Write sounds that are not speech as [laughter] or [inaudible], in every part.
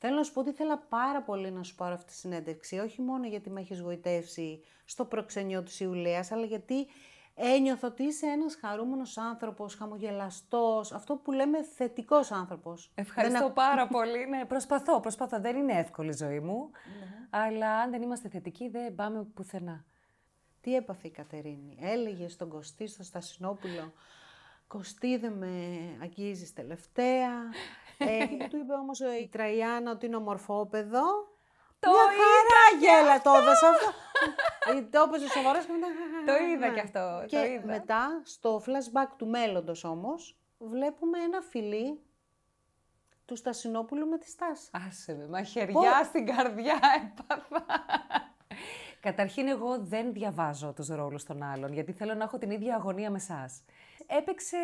Θέλω να σου πω ότι ήθελα πάρα πολύ να σου πάρω αυτή τη συνέντευξη, όχι μόνο γιατί με έχεις γοητεύσει στο προξενιό της Ιουλίας, αλλά γιατί ένιωθω ότι είσαι ένας χαρούμενος άνθρωπος, χαμογελαστός, αυτό που λέμε θετικός άνθρωπος. Ευχαριστώ δεν... πάρα [laughs] πολύ. Ναι, προσπαθώ, προσπαθώ. Δεν είναι εύκολη η ζωή μου, ναι. αλλά αν δεν είμαστε θετικοί δεν πάμε πουθενά. Τι έπαθε η Κατερίνη. Έλεγε στον Κωστή, στο Στασινόπουλο, «Κωστή δεν με αγγίζεις τελευταία. [laughs] Εκεί του είπε όμως ε, η Τραϊάννα ότι είναι ομορφόπεδο. Το Μια γέλα το έδωσε αυτό. Ε, το μετά... Το είδα ναι. κι αυτό. Και το είδα. μετά, στο flashback του μέλλοντος όμως, βλέπουμε ένα φιλί του Στασινόπουλου με τη Στάση. Άσε με, μαχαιριά στην καρδιά έπαθα. Καταρχήν εγώ δεν διαβάζω τους ρόλους των άλλων, γιατί θέλω να έχω την ίδια αγωνία με εσάς έπαιξε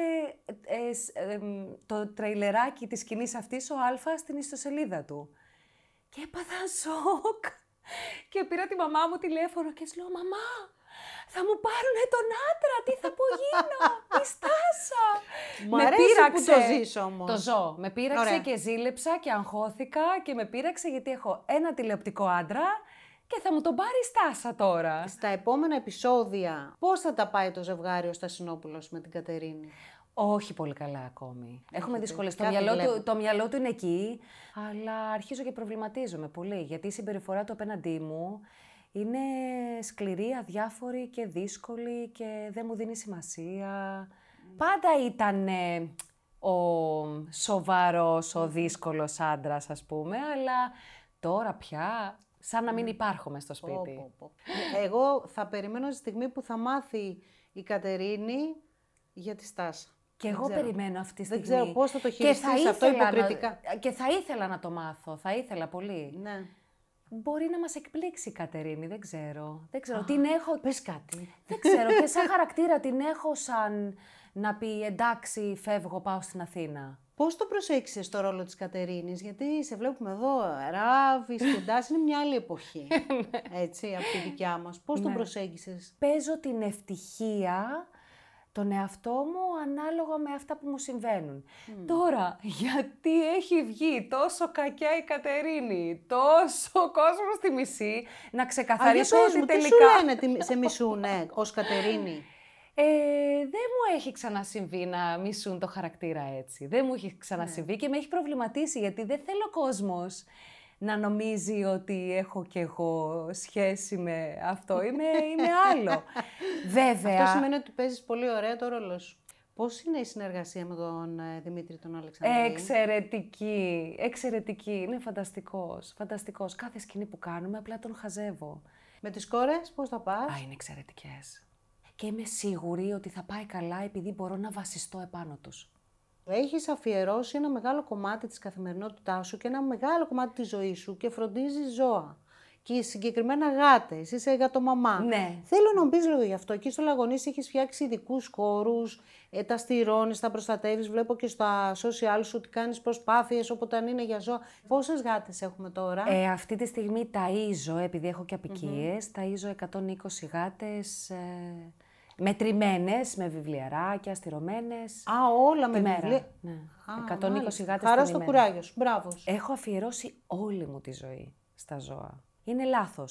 ε, ε, ε, το τρειλεράκι της σκηνής αυτής ο Αλφα στην ιστοσελίδα του. Και έπαθα σοκ. Και πήρα τη μαμά μου τηλέφωνο και λέω «Μαμά, θα μου πάρουνε τον άντρα, τι θα πω γίνω, τι Μου με πείραξε. που το ζεις όμως. Το ζω. Με πήραξε και ζήλεψα και αγχώθηκα και με πήραξε γιατί έχω ένα τηλεοπτικό άντρα, και θα μου τον πάρει στάσα τώρα. Στα επόμενα επεισόδια, πώς θα τα πάει το ζευγάρι ο Στασινόπουλο με την Κατερίνη. Όχι πολύ καλά ακόμη. Έχουμε δυσκολίες. Το, μυαλό του, το μυαλό του είναι εκεί, αλλά αρχίζω και προβληματίζομαι πολύ. Γιατί η συμπεριφορά του απέναντί μου είναι σκληρή, αδιάφορη και δύσκολη και δεν μου δίνει σημασία. Πάντα ήταν ο σοβαρός, ο δύσκολος άντρας, ας πούμε, αλλά τώρα πια Σαν να μην υπάρχω στο σπίτι. Ε, εγώ θα περιμένω τη στιγμή που θα μάθει η Κατερίνη για τη Στάσα. Και εγώ περιμένω αυτή τη στιγμή. Δεν ξέρω πώς θα το χειριστείς αυτό υποκριτικά. Και θα ήθελα να το μάθω, θα ήθελα πολύ. Ναι. Μπορεί να μας εκπλήξει η Κατερίνη, δεν ξέρω. Δεν ξέρω, την έχω... Πες κάτι. Δεν ξέρω, και σαν χαρακτήρα την έχω σαν να πει εντάξει φεύγω, πάω στην Αθήνα. Πώς το προσέξεις το ρόλο της Κατερίνης, Γιατί σε βλέπουμε εδώ ράβει, [laughs] κοντά, είναι μια άλλη εποχή. Ναι. έτσι, από τη δικιά μας. Πώς το ναι. προσέγγισες, Παίζω την ευτυχία τον εαυτό μου ανάλογα με αυτά που μου συμβαίνουν. Τώρα, γιατί έχει βγει τόσο κακιά η Κατερίνη, τόσο κόσμο στη μισή, να ξεκαθαρίσω ότι τελικά... Τι σου λένε, σε μισούνε ως Κατερίνη. Ε, δεν μου έχει ξανασυμβεί να μισούν το χαρακτήρα έτσι. Δεν μου έχει ξανασυμβεί ναι. και με έχει προβληματίσει γιατί δεν θέλω κόσμος να νομίζει ότι έχω κι εγώ σχέση με αυτό ή με, ή με άλλο. [laughs] Βέβαια. Αυτό σημαίνει ότι παίζεις πολύ ωραία το ρόλο σου. Πώς είναι Είναι αλλο βεβαια αυτο σημαινει οτι παίζει πολυ ωραια το ρολο σου πως ειναι η συνεργασια με τον ε, Δημήτρη τον Αλεξανδρή. Εξαιρετική, εξαιρετική. Είναι φανταστικός. Φανταστικός. Κάθε σκηνή που κάνουμε απλά τον χαζεύω. Με τις κόρες πώς θα πας. Α, είναι εξαιρετικές και είμαι σίγουρη ότι θα πάει καλά επειδή μπορώ να βασιστώ επάνω τους. Έχεις αφιερώσει ένα μεγάλο κομμάτι της καθημερινότητάς σου και ένα μεγάλο κομμάτι της ζωής σου και φροντίζεις ζώα. Και συγκεκριμένα γάτες, εσύ είσαι γατομαμά. Ναι. Θέλω να μπεις λίγο γι' αυτό. Εκεί στο Λαγονή έχεις φτιάξει ειδικούς χώρους, ε, τα στηρώνεις, τα προστατεύεις. Βλέπω και στα social σου ότι κάνεις προσπάθειες όποτε αν είναι για ζώα. Πόσες γάτες έχουμε τώρα, ε, Αυτή τη στιγμή τα επειδή έχω και απικίε. Τα 120 γάτε. Μετρημένες, με βιβλιαράκια, στηρωμένες. Α, όλα με βιβλία. Ναι. Α, 120 γάτες. Χαράς στο κουράγιο σου. Μπράβος. Έχω αφιερώσει όλη μου τη ζωή στα ζώα. Είναι λάθος.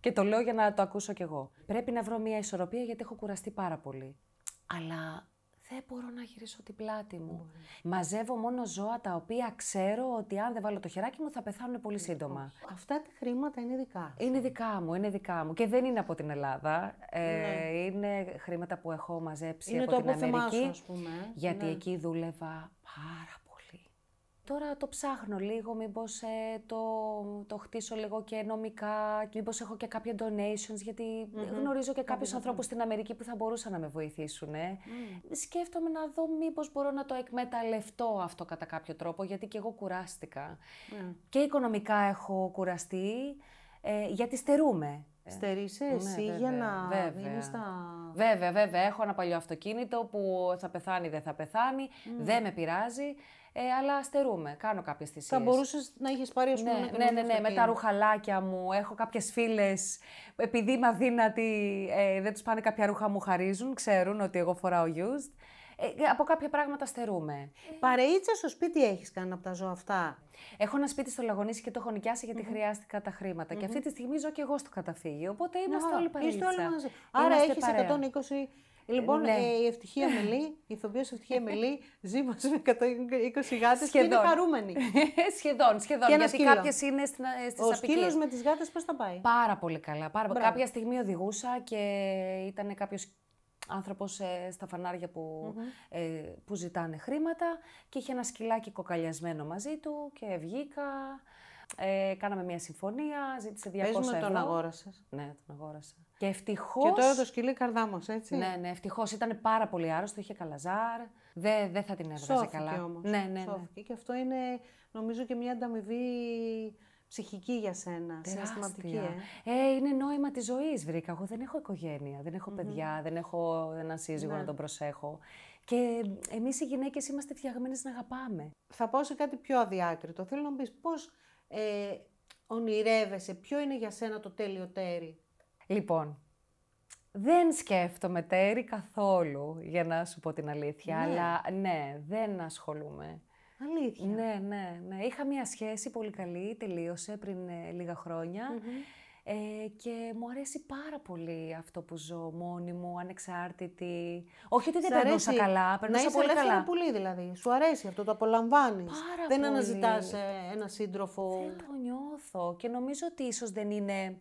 και το λέω για να το ακούσω κι εγώ. Πρέπει να βρω μια ισορροπία γιατί έχω κουραστεί πάρα πολύ. Αλλά δεν μπορώ να γυρίσω την πλάτη μου. Μαζεύω μόνο ζώα τα οποία ξέρω ότι αν δεν βάλω το χεράκι μου θα πεθάνουν πολύ σύντομα. Αυτά τα χρήματα είναι δικά σου. Είναι δικά μου, είναι δικά μου. Και δεν είναι από την Ελλάδα. Ε, ναι. Είναι χρήματα που έχω μαζέψει είναι από το την Αμερική. ας πούμε. Ε. Γιατί ναι. εκεί δούλευα πάρα τώρα το ψάχνω λίγο, μήπως ε, το, το χτίσω λίγο και νομικά, μήπως έχω και κάποια donations, γιατι γνωρίζω και κάποιους ανθρώπους στην Αμερική που θα μπορούσαν να με βοηθήσουν. Ε. Σκέφτομαι να δω μήπως μπορώ να το εκμεταλλευτώ αυτό κατά κάποιο τρόπο, γιατί και εγώ κουράστηκα. Ναι. Και οικονομικά έχω κουραστεί, ε, γιατί στερούμε. Ε, Στερείσαι ναι, εσύ για να βέβαια. στα... Βέβαια, βέβαια. Έχω ένα παλιό αυτοκίνητο που θα πεθάνει, δεν θα πεθάνει, δεν με πειράζει, ε, αλλά στερούμε. Κάνω κάποιες θυσίες. Θα μπορούσες να είχες πάρει, ας πούμε, ναι, ναι, ναι, ναι, με τα ρουχαλάκια μου. Έχω κάποιες φίλες, επειδή είμαι αδύνατη, ε, δεν τους πάνε κάποια ρούχα μου χαρίζουν, ξέρουν ότι εγώ φοράω used. Ε, ε, από κάποια πράγματα στερούμε. Ε. Παρεΐτσα στο σπίτι έχεις κάνει από τα ζώα αυτά. Έχω ένα σπίτι στο Λαγονίσι και το έχω νοικιάσει γιατί mm-hmm. τα χρήματα. Mm-hmm. Και αυτή τη στιγμή ζω και εγώ στο καταφύγιο. Οπότε είμαστε όλοι παρεΐτσα. Όλοι Άρα έχεις 120 Λοιπόν, ναι. ε, η ευτυχία Μελή, η ηθοποιός ευτυχία Μελή, ζει μαζί με 120 γάτες και είναι χαρούμενη. [laughs] σχεδόν, σχεδόν, και γιατί κάποιες είναι ε, στις απεικίες. Ο σκύλος με τις γάτες πώς τα πάει. Πάρα πολύ καλά. Πάρα... Κάποια στιγμή οδηγούσα και ήταν κάποιος άνθρωπος ε, στα φανάρια που, ε, που ζητάνε χρήματα και είχε ένα σκυλάκι κοκαλιασμένο μαζί του και βγήκα. Ε, κάναμε μια συμφωνία, ζήτησε 200 Πες με τον αγόρασες. Ναι, τον αγόρασα. Και ευτυχώ. Και τώρα το σκυλί καρδάμος, έτσι. Ναι, ναι, ευτυχώς. Ήταν πάρα πολύ άρρωστο, είχε καλαζάρ. Δεν θα την έβγαζε καλά. Όμως. Ναι, ναι, ναι. Και αυτό είναι, νομίζω, και μια ανταμοιβή ψυχική για σένα, συναισθηματική. Ε. ε. είναι νόημα της ζωής, βρήκα. Εγώ δεν έχω οικογένεια, δεν εχω παιδιά, δεν έχω έναν σύζυγο ναι. να τον προσέχω. Και εμείς οι γυναίκες είμαστε φτιαγμένες να αγαπάμε. Θα πάω σε κάτι πιο αδιάκριτο. Θέλω να μου πεις πώς ε, ονειρεύεσαι, ποιο είναι για σένα το τέλειο τέρι. Λοιπόν, δεν σκέφτομαι τέρι καθόλου, για να σου πω την αλήθεια, ναι. αλλά ναι, δεν ασχολούμαι. Ναι, ναι, ναι. Είχα μια σχέση πολύ καλή, τελείωσε πριν ε, λίγα Ε, και μου αρέσει πάρα πολύ αυτό που ζω μόνη μου, ανεξάρτητη. Όχι ότι δεν περνούσα καλά, περνούσα να είσαι πολύ καλά. Πολύ, δηλαδή. Σου αρέσει αυτό, το απολαμβάνεις. Δεν πολύ. αναζητάς ε, ένα σύντροφο. Δεν το νιώθω και νομίζω ότι ίσως δεν είναι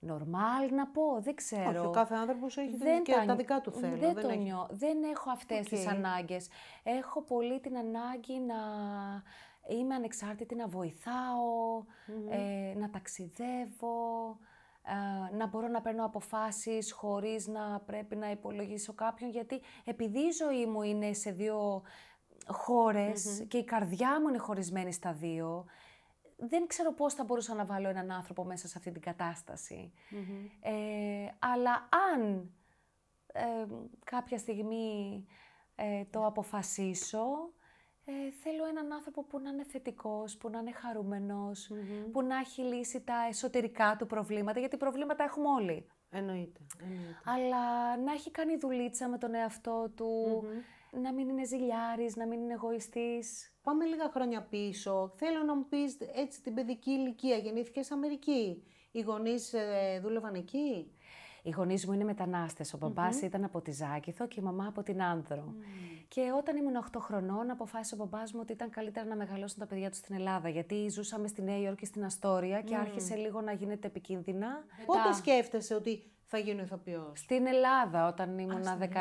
Νορμάλ να πω, δεν ξέρω. Όχι, ο κάθε άνθρωπος έχει δεν και τα... δικά του θέλω. Δεν, δεν το έχει... Δεν έχω αυτές okay. τις ανάγκες. Έχω πολύ την ανάγκη να είμαι ανεξάρτητη, να βοηθαω ε, να ταξιδεύω, ε, να μπορώ να παίρνω αποφάσεις χωρίς να πρέπει να υπολογίσω κάποιον. Γιατί επειδή η ζωή μου είναι σε δύο και η καρδιά μου είναι χωρισμένη στα δύο, δεν ξέρω πώς θα μπορούσα να βάλω έναν άνθρωπο μέσα σε αυτή την κατασταση Ε, αλλά αν ε, κάποια στιγμή ε, το αποφασίσω, ε, θέλω έναν άνθρωπο που να είναι θετικός, που να είναι που να έχει λύσει τα εσωτερικά του προβλήματα, γιατί προβλήματα έχουμε όλοι. Εννοείται. Αλλά να έχει κάνει δουλίτσα με τον εαυτό του, να μην είναι ζηλιάρης, να μην είναι εγωιστής. Πάμε λίγα χρόνια πίσω. Θέλω να μου πεις έτσι την παιδική ηλικία. Γεννήθηκες Αμερική. Οι γονείς ε, δούλευαν εκεί. Οι γονείς μου είναι μετανάστες. Ο παπάς ήταν από τη Ζάκηθο και η μαμά από την Άνδρο. Και όταν ήμουν 8 χρονών, αποφάσισε ο παπάς μου ότι ήταν καλύτερα να μεγαλώσουν τα παιδιά τους στην Ελλάδα. Γιατί ζούσαμε στη Νέα Υόρκη, στην Αστόρια και άρχισε λίγο να γίνεται επικίνδυνα. Πότε σκέφτεσαι ότι θα γίνω ηθοποιός. Στην Ελλάδα, όταν ήμουν Α, 17. Ναι,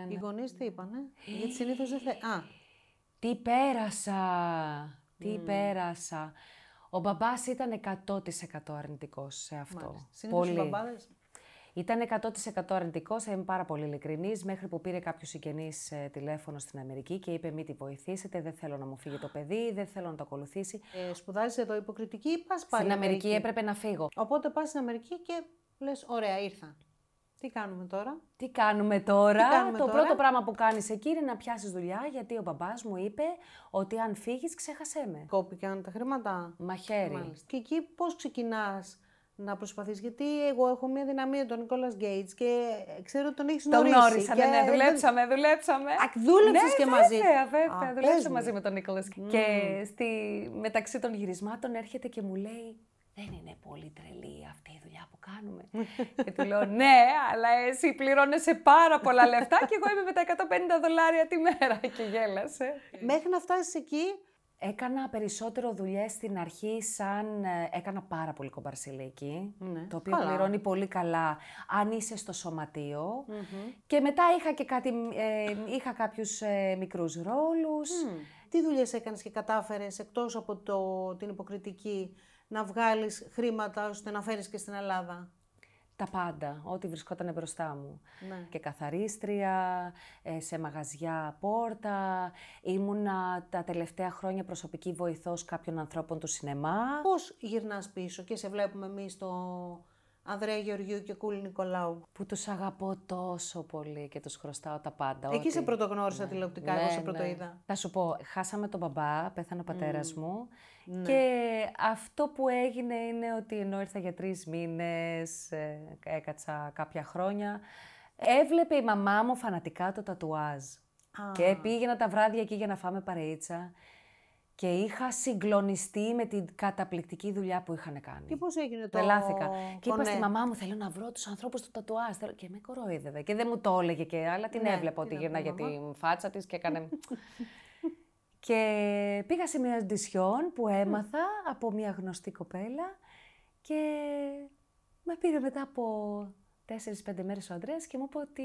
ναι. Οι γονείς τι είπανε. Γιατί συνήθως δεν Α. Τι πέρασα. Τι πέρασα. Ο μπαμπάς ήταν 100% αρνητικός σε αυτό. Συνήθως οι μπαμπάδες. Ήταν 100% αρνητικός, είμαι πάρα πολύ ειλικρινής, μέχρι που πήρε κάποιος συγγενής ε, τηλέφωνο στην Αμερική και είπε: Μην τη βοηθήσετε, δεν θέλω να μου φύγει το παιδί, δεν θέλω να το ακολουθήσει. Ε, σπουδάζεις εδώ υποκριτική ή πα πάλι. Στην Αμερική έπρεπε να φύγω. Οπότε πας στην Αμερική και λες, ωραία ήρθα. Τι κάνουμε τώρα. Τι κάνουμε τώρα. Τι το πρώτο πράγμα που κάνεις εκεί είναι να πιάσεις δουλειά, γιατί ο μπαμπάς μου είπε ότι αν φύγεις ξέχασέ με. Κόπηκαν τα χρήματα. Μαχαίρι. Μάλιστα. Και εκεί πώς ξεκινάς να προσπαθείς, γιατί εγώ έχω μια δυναμία τον Νίκολα Γκέιτ και ξέρω ότι τον έχεις. τον γνωρίσει. Τον γνώρισα, και... ναι, δουλέψαμε, δουλέψαμε. Ακ, ναι, και μαζί. βέβαια, βέβαια, μαζί με τον Νικόλα. Mm. Και στη... μεταξύ των γυρισμάτων έρχεται και μου λέει, δεν είναι πολύ τρελή αυτή η δουλειά που κάνουμε. και του λέω, ναι, αλλά εσύ πληρώνεσαι πάρα πολλά λεφτά και εγώ είμαι με τα 150 δολάρια τη μέρα και γέλασε. Μέχρι να φτάσεις εκεί... Έκανα περισσότερο δουλειές στην αρχή σαν... Ε, έκανα πάρα πολύ κομπαρσιλίκι, ναι, το οποίο πληρώνει πολύ καλά αν είσαι στο σωματειο Και μετά είχα και κάτι... Ε, είχα κάποιους ε, μικρούς ρόλους. Τι δουλειές έκανες και κατάφερες εκτός από το, την υποκριτική να βγάλεις χρήματα ώστε να φέρεις και στην Ελλάδα. Τα πάντα, ό,τι βρισκόταν μπροστά μου. Ναι. Και καθαρίστρια, ε, σε μαγαζιά πόρτα, ήμουνα τα τελευταία χρόνια προσωπική βοηθός κάποιων ανθρώπων του σινεμά. Πώς γυρνάς πίσω και σε βλέπουμε εμείς στο Ανδρέα Γεωργίου και Κούλη Νικολάου. Που τους αγαπώ τόσο πολύ και τους χρωστάω τα πάντα. Εκεί ότι... σε πρωτογνώρισα ναι. τηλεοπτικά, ναι, εγώ σε ναι. πρωτοείδα. Ναι. Θα σου πω, χάσαμε τον μπαμπά, πέθανε ο πατέρας μου. Ναι. Και αυτό που έγινε είναι ότι ενώ ήρθα για τρεις μήνες, ε, έκατσα κάποια χρόνια. Έβλεπε η μαμά μου φανατικά το τατουάζ. Ah. Και πήγαινα τα βράδια εκεί για να φάμε παρείτσα και είχα συγκλονιστεί με την καταπληκτική δουλειά που είχαν κάνει. Και πώς έγινε το. Τελάθηκα. Και είπα στη μαμά μου: Θέλω να βρω τους ανθρώπους του τατουάζ. Και με κοροϊδεύε. Και δεν μου το έλεγε και άλλα. Την ναι, έβλεπα ότι γυρνάει για την φάτσα της και έκανε. [laughs] και πήγα σε μια ντυσιόν που έμαθα από μια γνωστή κοπέλα και με πήρε μετά από 4-5 μέρες ο Αντρέα και μου είπε ότι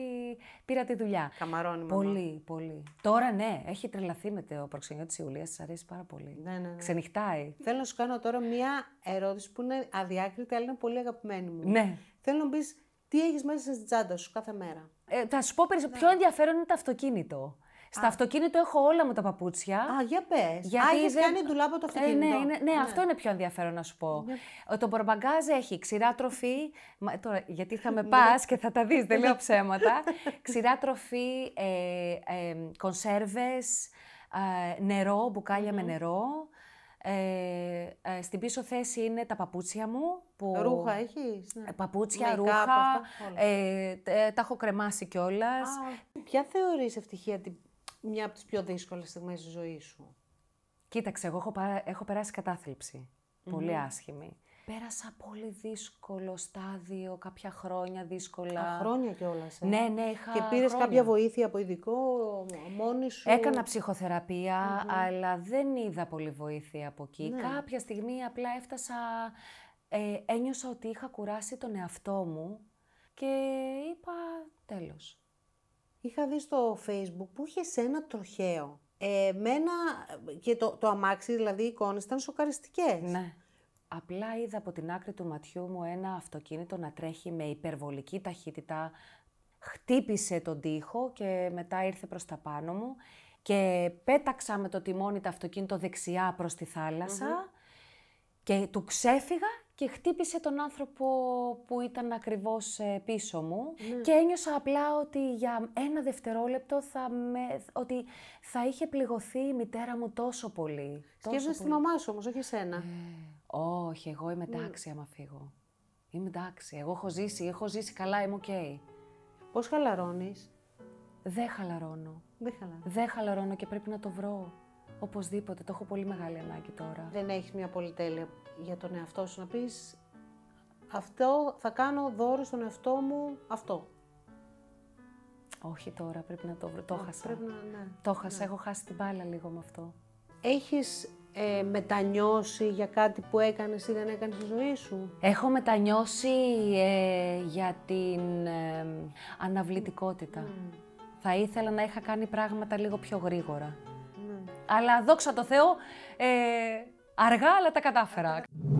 πήρα τη δουλειά. Καμαρώνει, Πολύ, πολύ. Τώρα ναι, έχει τρελαθεί με το προξενιό της Ιουλίας, της αρέσει πάρα πολύ. Ναι, ναι, ναι, Ξενυχτάει. Θέλω να σου κάνω τώρα μία ερώτηση που είναι αδιάκριτη, αλλά είναι πολύ αγαπημένη μου. Ναι. Θέλω να τι έχεις μέσα στην τσάντα σου κάθε μέρα. Ε, θα σου πω περισσότερο. Πιο ναι. ενδιαφέρον είναι το αυτοκίνητο. Στα αυτοκίνητο έχω όλα μου τα παπούτσια. Α, για πες. Γιατί Α, κάνει ντουλάπα το ε, ναι, αυτοκίνητο. ναι, ναι, ναι, αυτό είναι πιο ενδιαφέρον να σου πω. Το μπορμπαγκάζ έχει ξηρά τροφή. τώρα, γιατί θα με ναι. πας και θα τα δεις, δεν λέω ναι. ψέματα. [laughs] ξηρά τροφή, ε, ε κονσέρβες, ε, νερό, με νερό. Ε, στην πίσω θέση είναι τα παπούτσια μου. Που... Ρούχα έχεις. Ναι. Παπούτσια, Μαϊκά, ρούχα. ε, τα έχω κρεμάσει κιόλας. Ποια θεωρείς ευτυχία την μια από τις πιο δύσκολες στιγμές της ζωής σου. Κοίταξε, εγώ έχω, έχω περάσει Πολύ άσχημη. Πέρασα πολύ δύσκολο στάδιο, κάποια χρόνια δύσκολα. Α, χρόνια κιόλας. Ε. Ναι, ναι, είχα. Και πήρες κάποια βοήθεια από ειδικό, μόνη σου. Έκανα αλλά δεν είδα πολύ βοήθεια από εκεί. Ναι. Κάποια στιγμή απλά έφτασα. Ε, ένιωσα ότι είχα κουράσει τον εαυτό μου και είπα τέλος είχα δει στο facebook που είχε ένα τροχαίο. Ε, με και το, το αμάξι, δηλαδή οι εικόνες ήταν σοκαριστικές. Ναι. Απλά είδα από την άκρη του ματιού μου ένα αυτοκίνητο να τρέχει με υπερβολική ταχύτητα. Χτύπησε τον τοίχο και μετά ήρθε προς τα πάνω μου και πέταξα με το τιμόνι το αυτοκίνητο δεξιά προς τη θαλασσα και του ξέφυγα και χτύπησε τον άνθρωπο που ήταν ακριβώς ε, πίσω μου ναι. και ένιωσα απλά ότι για ένα δευτερόλεπτο θα, με, ότι θα είχε πληγωθεί η μητέρα μου τόσο πολύ. Σκέφτεσαι τη μαμά σου όμως, όχι εσένα. Ε, όχι, εγώ είμαι ναι. τάξη άμα φύγω. Είμαι τάξη, εγώ έχω ζήσει, έχω ζήσει καλά, είμαι οκ. Okay. Πώς χαλαρώνεις? Δεν χαλαρώνω. Δεν χαλαρώνω. Δεν χαλαρώνω και πρέπει να το βρω. Οπωσδήποτε, το έχω πολύ μεγάλη ανάγκη τώρα. Δεν έχεις μια πολυτέλεια για τον εαυτό σου, να πεις αυτό θα κάνω δώρο στον εαυτό μου αυτό. Όχι τώρα, πρέπει να το βρω. Το χάσα. ναι, το χάσα, ναι. έχω χάσει την μπάλα λίγο με αυτό. Έχεις ε, μετανιώσει για κάτι που έκανες ή δεν έκανες στη ζωή σου. Έχω μετανιώσει ε, για την ε, αναβλητικότητα. Θα ήθελα να είχα κάνει πράγματα λίγο πιο γρήγορα. Ναι. Αλλά δόξα τω Θεώ, Αργά, αλλά τα κατάφερα.